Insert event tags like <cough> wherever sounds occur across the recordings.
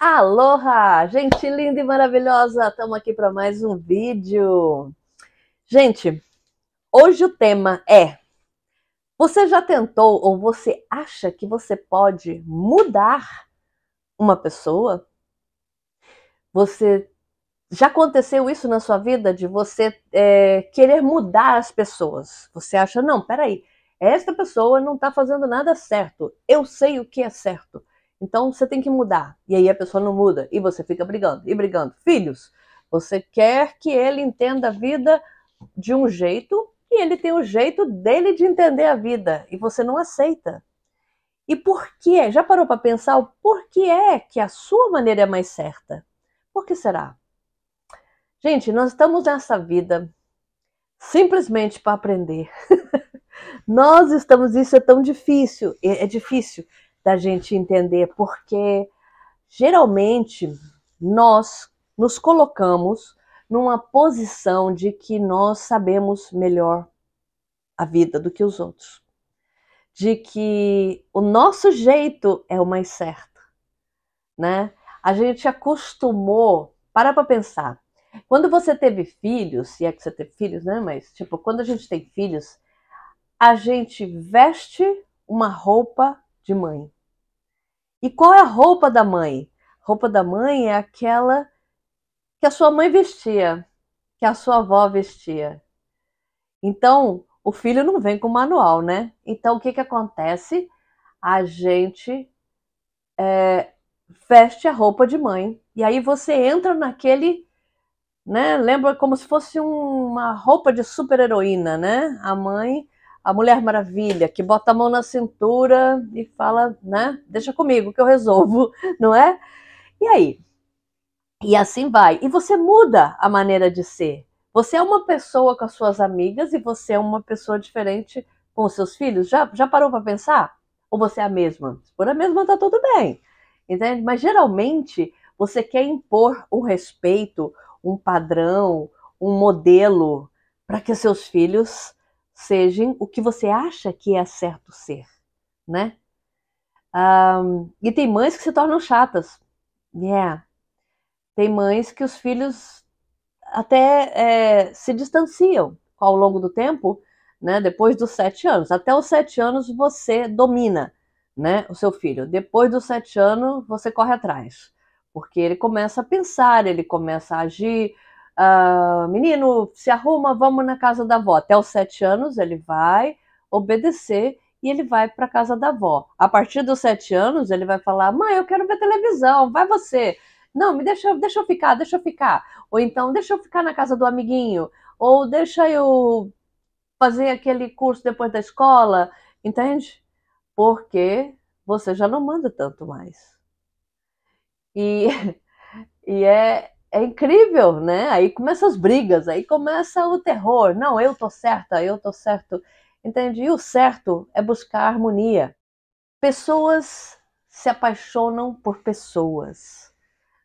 Aloha, gente linda e maravilhosa, estamos aqui para mais um vídeo. Gente, hoje o tema é: você já tentou ou você acha que você pode mudar uma pessoa? Você já aconteceu isso na sua vida de você é, querer mudar as pessoas? Você acha não? Peraí, esta pessoa não está fazendo nada certo. Eu sei o que é certo então você tem que mudar. E aí a pessoa não muda e você fica brigando e brigando. Filhos, você quer que ele entenda a vida de um jeito e ele tem o um jeito dele de entender a vida e você não aceita. E por que? Já parou para pensar o porquê é que a sua maneira é mais certa? Por que será? Gente, nós estamos nessa vida simplesmente para aprender. <laughs> nós estamos, isso é tão difícil, é, é difícil da gente entender, porque geralmente nós nos colocamos numa posição de que nós sabemos melhor a vida do que os outros, de que o nosso jeito é o mais certo, né? A gente acostumou, para para pensar. Quando você teve filhos, se é que você teve filhos, né? Mas tipo, quando a gente tem filhos, a gente veste uma roupa de mãe. E qual é a roupa da mãe? roupa da mãe é aquela que a sua mãe vestia, que a sua avó vestia. Então, o filho não vem com manual, né? Então, o que, que acontece? A gente é, veste a roupa de mãe. E aí você entra naquele. Né? Lembra como se fosse uma roupa de super-heroína, né? A mãe a Mulher Maravilha, que bota a mão na cintura e fala, né? Deixa comigo que eu resolvo, <laughs> não é? E aí? E assim vai. E você muda a maneira de ser. Você é uma pessoa com as suas amigas e você é uma pessoa diferente com os seus filhos. Já, já parou para pensar? Ou você é a mesma? Se for a mesma, tá tudo bem. Entende? Mas geralmente você quer impor o um respeito, um padrão, um modelo para que seus filhos sejam o que você acha que é certo ser, né? Um, e tem mães que se tornam chatas, yeah. Tem mães que os filhos até é, se distanciam ao longo do tempo, né? Depois dos sete anos, até os sete anos você domina, né? O seu filho. Depois dos sete anos você corre atrás, porque ele começa a pensar, ele começa a agir Uh, menino, se arruma, vamos na casa da avó. Até os sete anos ele vai obedecer e ele vai para casa da avó. A partir dos sete anos ele vai falar: mãe, eu quero ver televisão, vai você. Não, me deixa, deixa eu ficar, deixa eu ficar. Ou então, deixa eu ficar na casa do amiguinho. Ou deixa eu fazer aquele curso depois da escola, entende? Porque você já não manda tanto mais. E, <laughs> e é, é incrível, né? Aí começam as brigas, aí começa o terror. Não, eu tô certa, eu tô certo. Entende? E o certo é buscar harmonia. Pessoas se apaixonam por pessoas,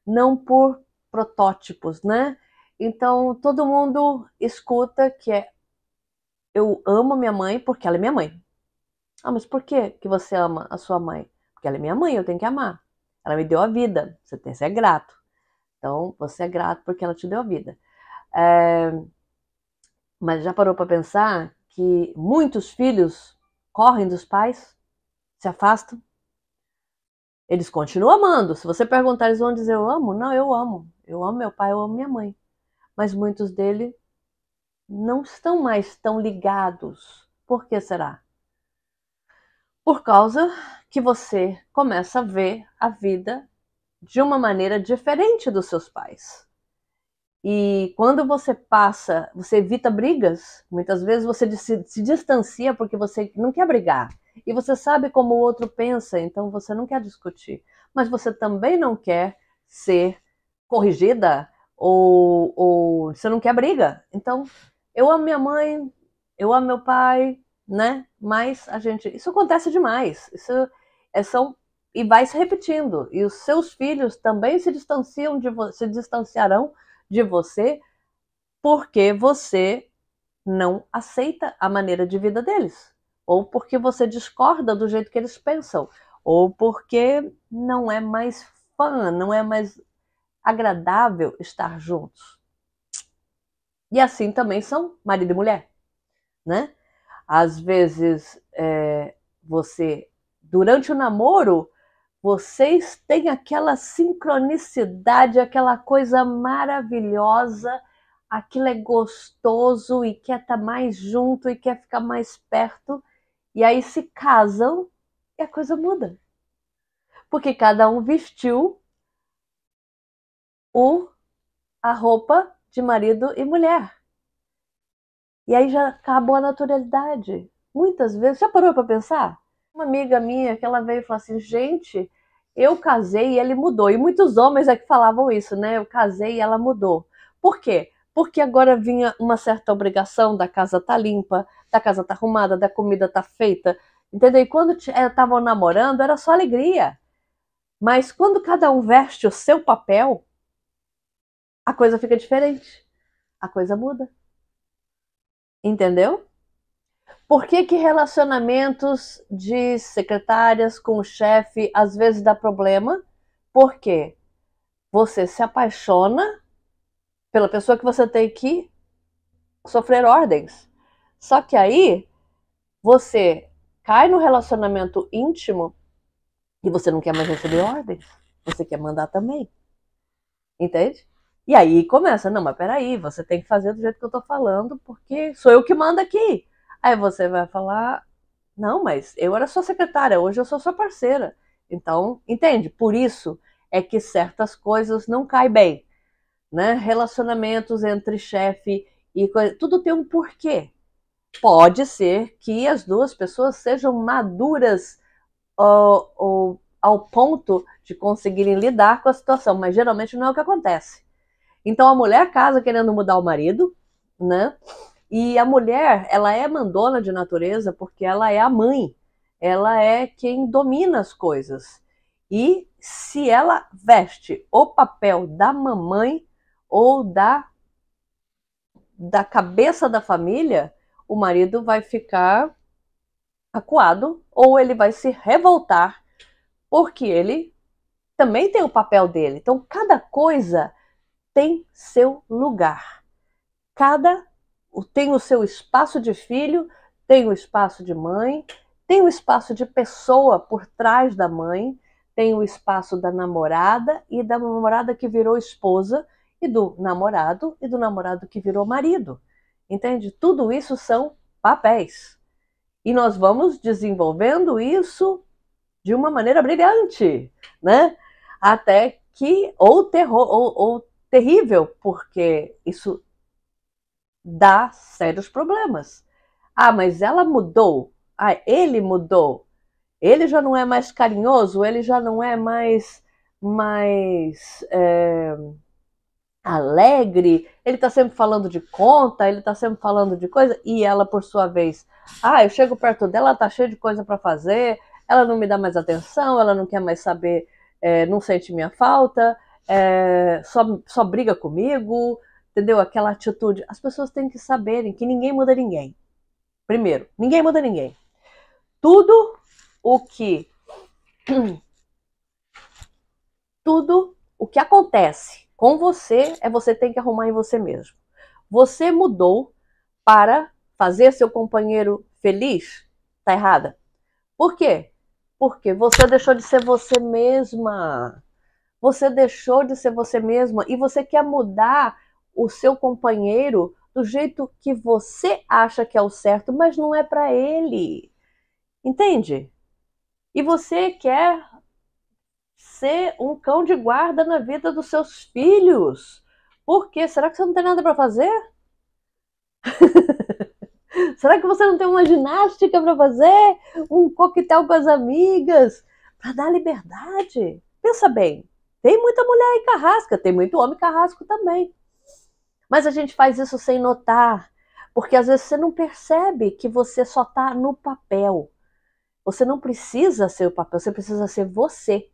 não por protótipos, né? Então todo mundo escuta que é eu amo minha mãe porque ela é minha mãe. Ah, mas por que que você ama a sua mãe? Porque ela é minha mãe, eu tenho que amar. Ela me deu a vida, você tem que ser grato. Então, você é grato porque ela te deu a vida. É... Mas já parou para pensar que muitos filhos correm dos pais, se afastam? Eles continuam amando. Se você perguntar, eles vão dizer: Eu amo? Não, eu amo. Eu amo meu pai, eu amo minha mãe. Mas muitos dele não estão mais tão ligados. Por que será? Por causa que você começa a ver a vida de uma maneira diferente dos seus pais. E quando você passa, você evita brigas. Muitas vezes você se, se, distancia porque você não quer brigar. E você sabe como o outro pensa, então você não quer discutir. Mas você também não quer ser corrigida ou, ou você não quer briga. Então, eu amo minha mãe, eu amo meu pai, né? Mas a gente. Isso acontece demais. Isso é, são e vai se repetindo. E os seus filhos também se distanciam de se distanciarão de você porque você não aceita a maneira de vida deles, ou porque você discorda do jeito que eles pensam, ou porque não é mais fã, não é mais agradável estar juntos. E assim também são marido e mulher, né? Às vezes é, você durante o namoro vocês têm aquela sincronicidade, aquela coisa maravilhosa, aquilo é gostoso e quer estar tá mais junto e quer ficar mais perto. E aí se casam e a coisa muda. Porque cada um vestiu o, a roupa de marido e mulher. E aí já acabou a naturalidade. Muitas vezes, já parou para pensar? Uma amiga minha que ela veio e falou assim: gente, eu casei e ele mudou. E muitos homens é que falavam isso, né? Eu casei e ela mudou. Por quê? Porque agora vinha uma certa obrigação da casa tá limpa, da casa tá arrumada, da comida tá feita. Entendeu? E quando estavam eh, namorando, era só alegria. Mas quando cada um veste o seu papel, a coisa fica diferente. A coisa muda. Entendeu? Por que, que relacionamentos de secretárias com o chefe às vezes dá problema? Porque você se apaixona pela pessoa que você tem que sofrer ordens. Só que aí você cai no relacionamento íntimo e você não quer mais receber ordens, você quer mandar também. Entende? E aí começa, não, mas peraí, você tem que fazer do jeito que eu tô falando, porque sou eu que mando aqui. Aí você vai falar: não, mas eu era sua secretária, hoje eu sou sua parceira. Então, entende? Por isso é que certas coisas não caem bem. Né? Relacionamentos entre chefe e coisa, tudo tem um porquê. Pode ser que as duas pessoas sejam maduras ao ponto de conseguirem lidar com a situação, mas geralmente não é o que acontece. Então a mulher casa querendo mudar o marido, né? E a mulher, ela é mandona de natureza porque ela é a mãe, ela é quem domina as coisas. E se ela veste o papel da mamãe ou da da cabeça da família, o marido vai ficar acuado ou ele vai se revoltar porque ele também tem o papel dele. Então cada coisa tem seu lugar. Cada tem o seu espaço de filho, tem o espaço de mãe, tem o espaço de pessoa por trás da mãe, tem o espaço da namorada e da namorada que virou esposa, e do namorado e do namorado que virou marido. Entende? Tudo isso são papéis. E nós vamos desenvolvendo isso de uma maneira brilhante, né? Até que ou terror ou, ou terrível, porque isso dá sérios problemas. Ah, mas ela mudou. Ah, ele mudou. Ele já não é mais carinhoso, ele já não é mais, mais é, alegre, ele tá sempre falando de conta, ele tá sempre falando de coisa. E ela, por sua vez, ah, eu chego perto dela, tá cheia de coisa para fazer, ela não me dá mais atenção, ela não quer mais saber, é, não sente minha falta, é, só, só briga comigo, entendeu? Aquela atitude. As pessoas têm que saberem que ninguém muda ninguém. Primeiro, ninguém muda ninguém. Tudo o que <clears throat> tudo o que acontece com você é você tem que arrumar em você mesmo. Você mudou para fazer seu companheiro feliz? Tá errada. Por quê? Porque você deixou de ser você mesma. Você deixou de ser você mesma e você quer mudar o seu companheiro do jeito que você acha que é o certo, mas não é para ele. Entende? E você quer ser um cão de guarda na vida dos seus filhos. Por quê? Será que você não tem nada para fazer? <laughs> Será que você não tem uma ginástica para fazer? Um coquetel com as amigas? Para dar liberdade? Pensa bem. Tem muita mulher aí carrasca, tem muito homem carrasco também. Mas a gente faz isso sem notar, porque às vezes você não percebe que você só está no papel. Você não precisa ser o papel, você precisa ser você.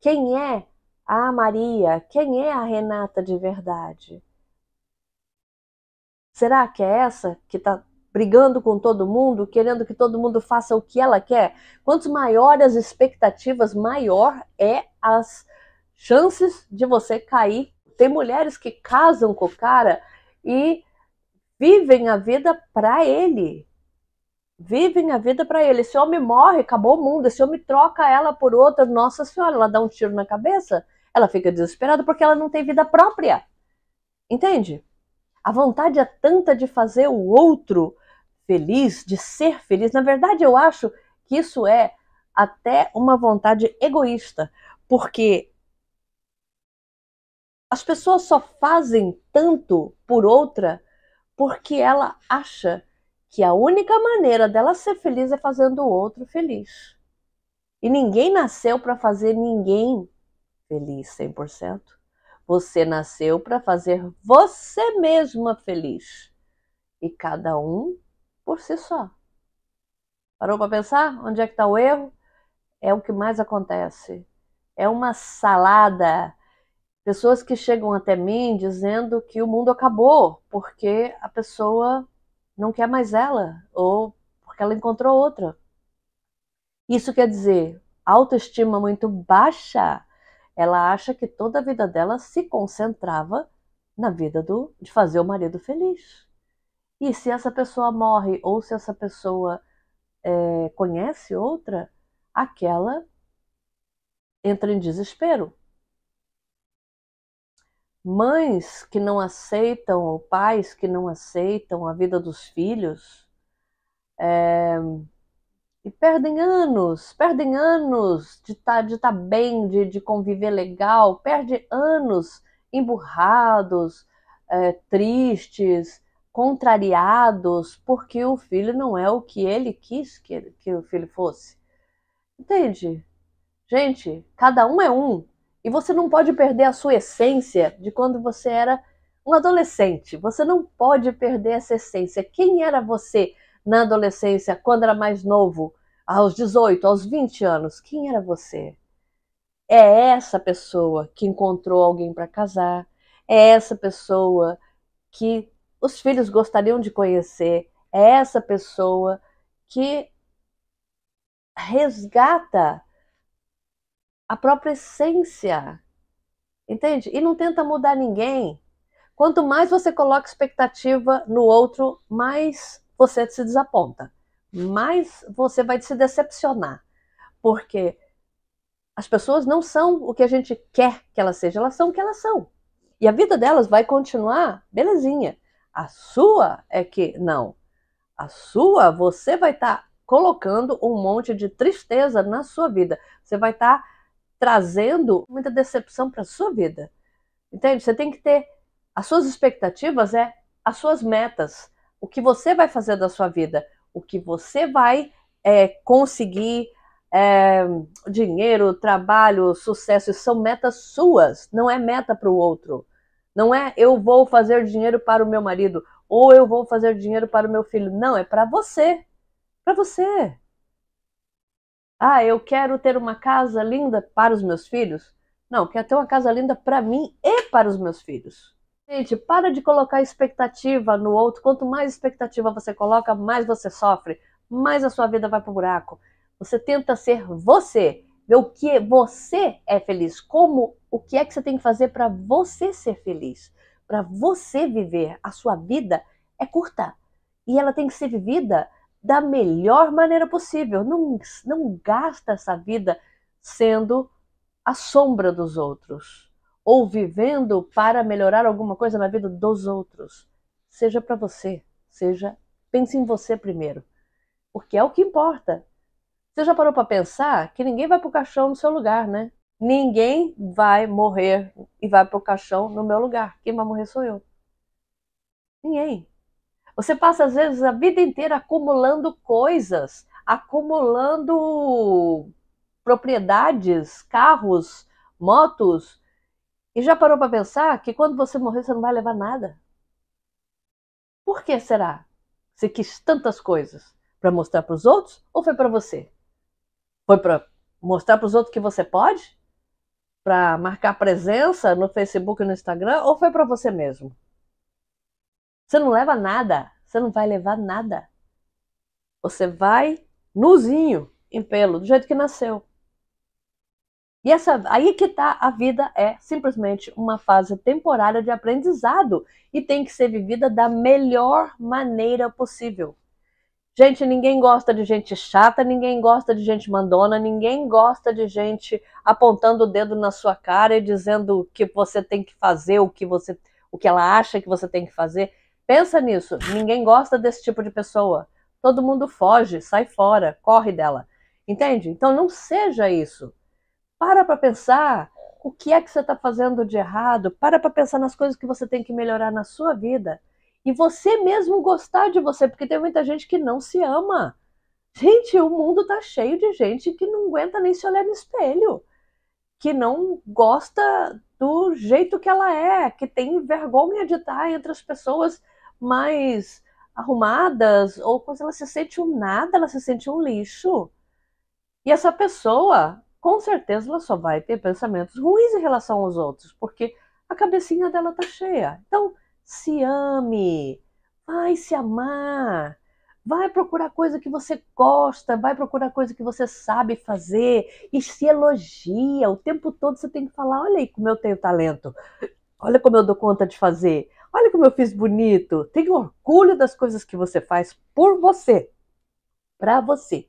Quem é a Maria? Quem é a Renata de verdade? Será que é essa que está brigando com todo mundo, querendo que todo mundo faça o que ela quer? Quanto maiores as expectativas, maior é as chances de você cair tem mulheres que casam com o cara e vivem a vida para ele. Vivem a vida para ele. Esse homem morre, acabou o mundo. Esse homem troca ela por outra. Nossa Senhora, ela dá um tiro na cabeça. Ela fica desesperada porque ela não tem vida própria. Entende? A vontade é tanta de fazer o outro feliz, de ser feliz. Na verdade, eu acho que isso é até uma vontade egoísta, porque as pessoas só fazem tanto por outra porque ela acha que a única maneira dela ser feliz é fazendo o outro feliz. E ninguém nasceu para fazer ninguém feliz 100%. Você nasceu para fazer você mesma feliz. E cada um por si só. Parou para pensar? Onde é que está o erro? É o que mais acontece. É uma salada Pessoas que chegam até mim dizendo que o mundo acabou porque a pessoa não quer mais ela ou porque ela encontrou outra. Isso quer dizer autoestima muito baixa. Ela acha que toda a vida dela se concentrava na vida do, de fazer o marido feliz. E se essa pessoa morre ou se essa pessoa é, conhece outra, aquela entra em desespero mães que não aceitam ou pais que não aceitam a vida dos filhos é, e perdem anos, perdem anos de tá, estar tá bem, de, de conviver legal, perde anos emburrados, é, tristes, contrariados, porque o filho não é o que ele quis que, que o filho fosse. Entende? Gente, cada um é um. E você não pode perder a sua essência de quando você era um adolescente. Você não pode perder essa essência. Quem era você na adolescência, quando era mais novo, aos 18, aos 20 anos? Quem era você? É essa pessoa que encontrou alguém para casar, é essa pessoa que os filhos gostariam de conhecer, é essa pessoa que resgata a própria essência. Entende? E não tenta mudar ninguém. Quanto mais você coloca expectativa no outro, mais você se desaponta, mais você vai se decepcionar. Porque as pessoas não são o que a gente quer que elas sejam, elas são o que elas são. E a vida delas vai continuar belezinha. A sua é que não. A sua, você vai estar tá colocando um monte de tristeza na sua vida. Você vai estar tá trazendo muita decepção para a sua vida. Entende? Você tem que ter as suas expectativas é as suas metas, o que você vai fazer da sua vida, o que você vai é, conseguir, é, dinheiro, trabalho, sucesso, são metas suas, não é meta para o outro. Não é eu vou fazer dinheiro para o meu marido ou eu vou fazer dinheiro para o meu filho. Não, é para você. Para você. Ah, eu quero ter uma casa linda para os meus filhos. Não, quero ter uma casa linda para mim e para os meus filhos. Gente, para de colocar expectativa no outro. Quanto mais expectativa você coloca, mais você sofre, mais a sua vida vai para o buraco. Você tenta ser você, ver o que você é feliz, como o que é que você tem que fazer para você ser feliz, para você viver. A sua vida é curta e ela tem que ser vivida da melhor maneira possível. Não, não gasta essa vida sendo a sombra dos outros ou vivendo para melhorar alguma coisa na vida dos outros. Seja para você, seja pense em você primeiro, porque é o que importa. Você já parou para pensar que ninguém vai para o caixão no seu lugar, né? Ninguém vai morrer e vai para o caixão no meu lugar. Quem vai morrer sou eu. Ninguém. Você passa, às vezes, a vida inteira acumulando coisas, acumulando propriedades, carros, motos. E já parou para pensar que quando você morrer você não vai levar nada? Por que será? Você quis tantas coisas para mostrar para os outros ou foi para você? Foi para mostrar para os outros que você pode? Para marcar presença no Facebook e no Instagram ou foi para você mesmo? Você não leva nada. Você não vai levar nada. Você vai nuzinho em pelo, do jeito que nasceu. E essa, aí que tá, a vida é simplesmente uma fase temporária de aprendizado e tem que ser vivida da melhor maneira possível. Gente, ninguém gosta de gente chata, ninguém gosta de gente mandona, ninguém gosta de gente apontando o dedo na sua cara e dizendo que você tem que fazer, o que você, o que ela acha que você tem que fazer. Pensa nisso, ninguém gosta desse tipo de pessoa. Todo mundo foge, sai fora, corre dela. Entende? Então não seja isso. Para para pensar o que é que você está fazendo de errado, para para pensar nas coisas que você tem que melhorar na sua vida. E você mesmo gostar de você, porque tem muita gente que não se ama. Gente, o mundo tá cheio de gente que não aguenta nem se olhar no espelho, que não gosta do jeito que ela é, que tem vergonha de estar tá entre as pessoas mais arrumadas, ou quando ela se sente um nada, ela se sente um lixo. E essa pessoa, com certeza, ela só vai ter pensamentos ruins em relação aos outros, porque a cabecinha dela tá cheia. Então, se ame, vai se amar, vai procurar coisa que você gosta, vai procurar coisa que você sabe fazer e se elogia. O tempo todo você tem que falar: olha aí como eu tenho talento, olha como eu dou conta de fazer Olha como eu fiz bonito. Tenha orgulho das coisas que você faz por você, para você,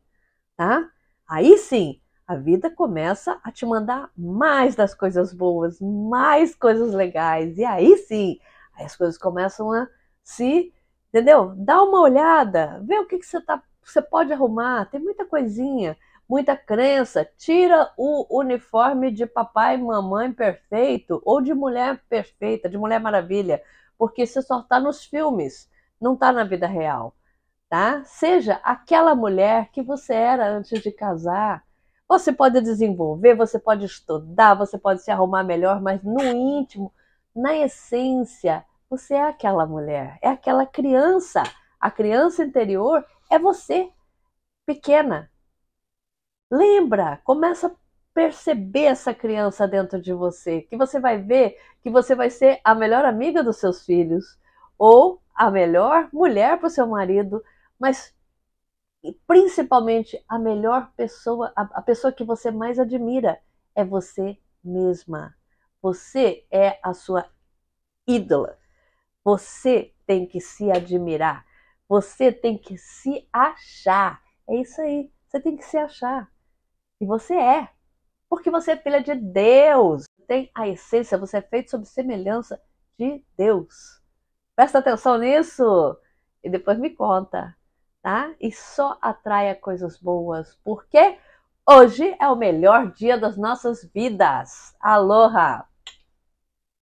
tá? Aí sim, a vida começa a te mandar mais das coisas boas, mais coisas legais. E aí sim, aí as coisas começam a se, entendeu? Dá uma olhada, vê o que, que você tá, você pode arrumar. Tem muita coisinha, muita crença. Tira o uniforme de papai e mamãe perfeito ou de mulher perfeita, de mulher maravilha porque isso só está nos filmes, não está na vida real, tá? Seja aquela mulher que você era antes de casar. Você pode desenvolver, você pode estudar, você pode se arrumar melhor, mas no íntimo, na essência, você é aquela mulher, é aquela criança. A criança interior é você, pequena. Lembra, começa perceber essa criança dentro de você, que você vai ver que você vai ser a melhor amiga dos seus filhos ou a melhor mulher para o seu marido, mas principalmente a melhor pessoa, a, a pessoa que você mais admira é você mesma. Você é a sua ídola. Você tem que se admirar. Você tem que se achar. É isso aí. Você tem que se achar. E você é. Porque você é filha de Deus, tem a essência, você é feito sob semelhança de Deus. Presta atenção nisso e depois me conta, tá? E só atraia coisas boas, porque hoje é o melhor dia das nossas vidas. Aloha!